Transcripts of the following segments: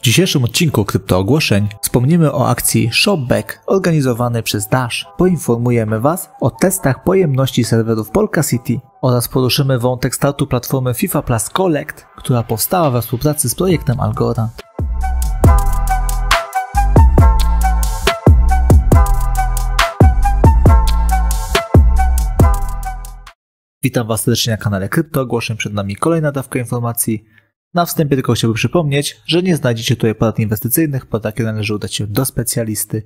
W dzisiejszym odcinku kryptoogłoszeń wspomnimy o akcji Shopback organizowanej przez Dash. Poinformujemy Was o testach pojemności serwerów Polka City oraz poruszymy wątek startu platformy FIFA Plus Collect, która powstała we współpracy z projektem Algorand. Witam Was serdecznie na kanale kryptoogłoszeń. przed nami kolejna dawka informacji na wstępie tylko chciałbym przypomnieć, że nie znajdziecie tutaj porad inwestycyjnych, po takie należy udać się do specjalisty.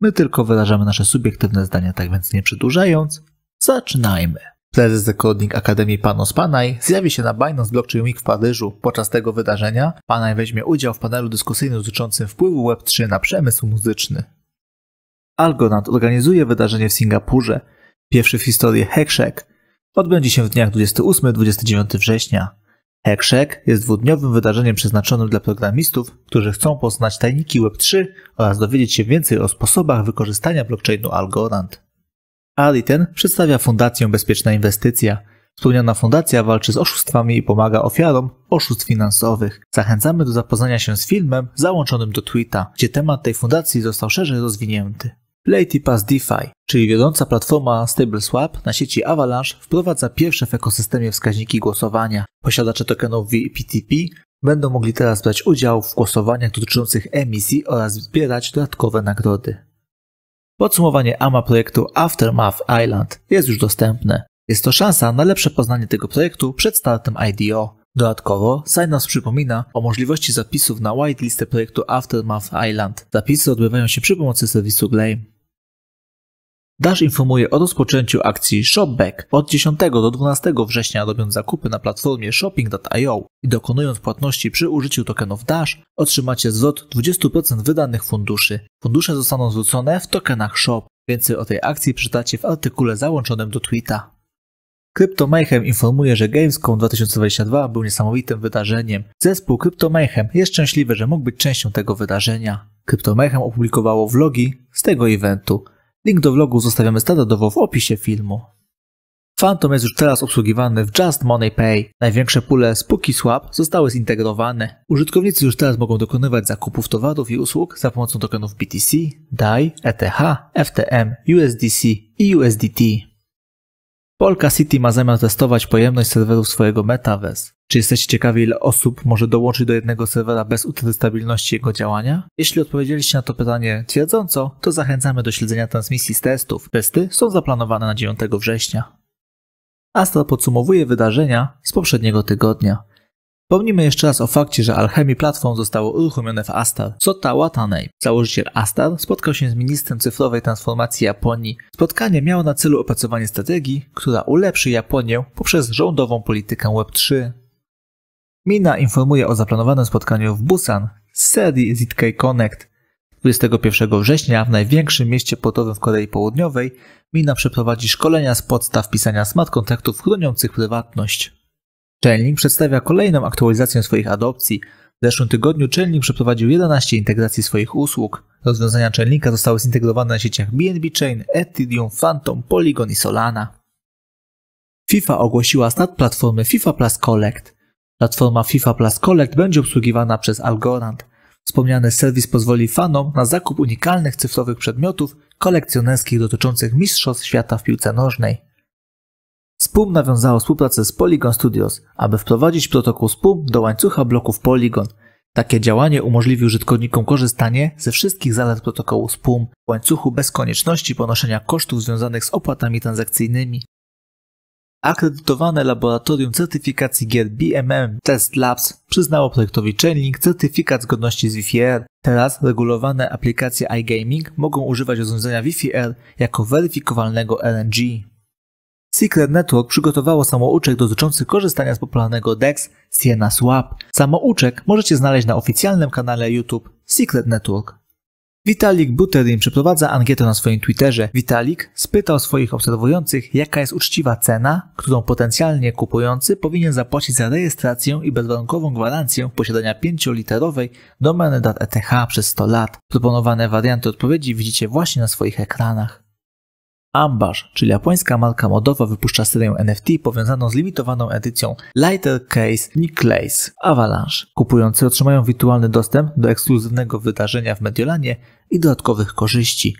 My tylko wyrażamy nasze subiektywne zdania, tak więc nie przedłużając, zaczynajmy. Prezes Coding Akademii Panos Panay zjawi się na Binance Blockchain Week w Paryżu. Podczas tego wydarzenia Panay weźmie udział w panelu dyskusyjnym dotyczącym wpływu Web3 na przemysł muzyczny. Algonaut organizuje wydarzenie w Singapurze. Pierwszy w historii Hackshack odbędzie się w dniach 28-29 września. HackShack jest dwudniowym wydarzeniem przeznaczonym dla programistów, którzy chcą poznać tajniki Web3 oraz dowiedzieć się więcej o sposobach wykorzystania blockchainu Algorand. Ali ten przedstawia Fundację Bezpieczna Inwestycja. Wspomniana fundacja walczy z oszustwami i pomaga ofiarom oszustw finansowych. Zachęcamy do zapoznania się z filmem załączonym do tweeta, gdzie temat tej fundacji został szerzej rozwinięty. LatyPass DeFi, czyli wiodąca platforma StableSwap na sieci Avalanche wprowadza pierwsze w ekosystemie wskaźniki głosowania. Posiadacze tokenów VPTP będą mogli teraz brać udział w głosowaniach dotyczących emisji oraz zbierać dodatkowe nagrody. Podsumowanie AMA projektu Aftermath Island jest już dostępne. Jest to szansa na lepsze poznanie tego projektu przed startem IDO. Dodatkowo Synapse przypomina o możliwości zapisów na listę projektu Aftermath Island. Zapisy odbywają się przy pomocy serwisu Glame. Dash informuje o rozpoczęciu akcji Shopback od 10 do 12 września robiąc zakupy na platformie shopping.io i dokonując płatności przy użyciu tokenów Dash otrzymacie zwrot 20% wydanych funduszy. Fundusze zostaną zwrócone w tokenach Shop. Więcej o tej akcji przeczytacie w artykule załączonym do tweeta. Crypto Mayhem informuje, że Gamescom 2022 był niesamowitym wydarzeniem. Zespół Crypto Mayhem jest szczęśliwy, że mógł być częścią tego wydarzenia. Crypto Mayhem opublikowało vlogi z tego eventu. Link do vlogu zostawiamy standardowo w opisie filmu. Phantom jest już teraz obsługiwany w Just Money Pay. Największe pule Spooky Swap zostały zintegrowane. Użytkownicy już teraz mogą dokonywać zakupów towarów i usług za pomocą tokenów BTC, DAI, ETH, FTM, USDC i USDT. E Polka City ma zamiar testować pojemność serwerów swojego Metaverse. Czy jesteście ciekawi, ile osób może dołączyć do jednego serwera bez utraty stabilności jego działania? Jeśli odpowiedzieliście na to pytanie twierdząco, to zachęcamy do śledzenia transmisji z testów. Testy są zaplanowane na 9 września. Astra podsumowuje wydarzenia z poprzedniego tygodnia. Pomnijmy jeszcze raz o fakcie, że Alchemy Platform zostało uruchomione w Astar. Sota Watanabe, założyciel Astar, spotkał się z ministrem cyfrowej transformacji Japonii. Spotkanie miało na celu opracowanie strategii, która ulepszy Japonię poprzez rządową politykę Web3. Mina informuje o zaplanowanym spotkaniu w Busan z serii ZK Connect. 21 września w największym mieście portowym w Korei Południowej Mina przeprowadzi szkolenia z podstaw pisania smart kontraktów chroniących prywatność. Czelnik przedstawia kolejną aktualizację swoich adopcji. W zeszłym tygodniu Czelnik przeprowadził 11 integracji swoich usług. Rozwiązania Czelnika zostały zintegrowane na sieciach BNB Chain, Ethereum, Phantom, Polygon i Solana. FIFA ogłosiła start platformy FIFA Plus Collect. Platforma FIFA Plus Collect będzie obsługiwana przez Algorand. Wspomniany serwis pozwoli fanom na zakup unikalnych cyfrowych przedmiotów kolekcjonerskich dotyczących Mistrzostw Świata w piłce nożnej. SPUM nawiązało współpracę z Polygon Studios, aby wprowadzić protokół SPUM do łańcucha bloków Polygon. Takie działanie umożliwi użytkownikom korzystanie ze wszystkich zalet protokołu SPUM w łańcuchu bez konieczności ponoszenia kosztów związanych z opłatami transakcyjnymi. Akredytowane laboratorium certyfikacji gier BMM Test Labs przyznało projektowi Chainlink certyfikat zgodności z Wi-Fi R. Teraz regulowane aplikacje iGaming mogą używać rozwiązania Wi-Fi R jako weryfikowalnego RNG. Secret Network przygotowało samouczek dotyczący korzystania z popularnego DEX Siena Swap. Samouczek możecie znaleźć na oficjalnym kanale YouTube Secret Network. Vitalik Buterin przeprowadza ankietę na swoim Twitterze. Vitalik spytał swoich obserwujących, jaka jest uczciwa cena, którą potencjalnie kupujący powinien zapłacić za rejestrację i bezwarunkową gwarancję posiadania 5-literowej domeny .eth przez 100 lat. Proponowane warianty odpowiedzi widzicie właśnie na swoich ekranach. Ambash, czyli japońska marka modowa wypuszcza serię NFT powiązaną z limitowaną edycją Lighter Case Nickelace Avalanche. Kupujący otrzymają wirtualny dostęp do ekskluzywnego wydarzenia w Mediolanie i dodatkowych korzyści.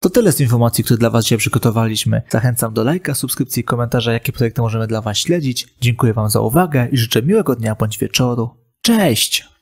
To tyle z informacji, które dla Was dzisiaj przygotowaliśmy. Zachęcam do lajka, subskrypcji i komentarza, jakie projekty możemy dla Was śledzić. Dziękuję Wam za uwagę i życzę miłego dnia bądź wieczoru. Cześć!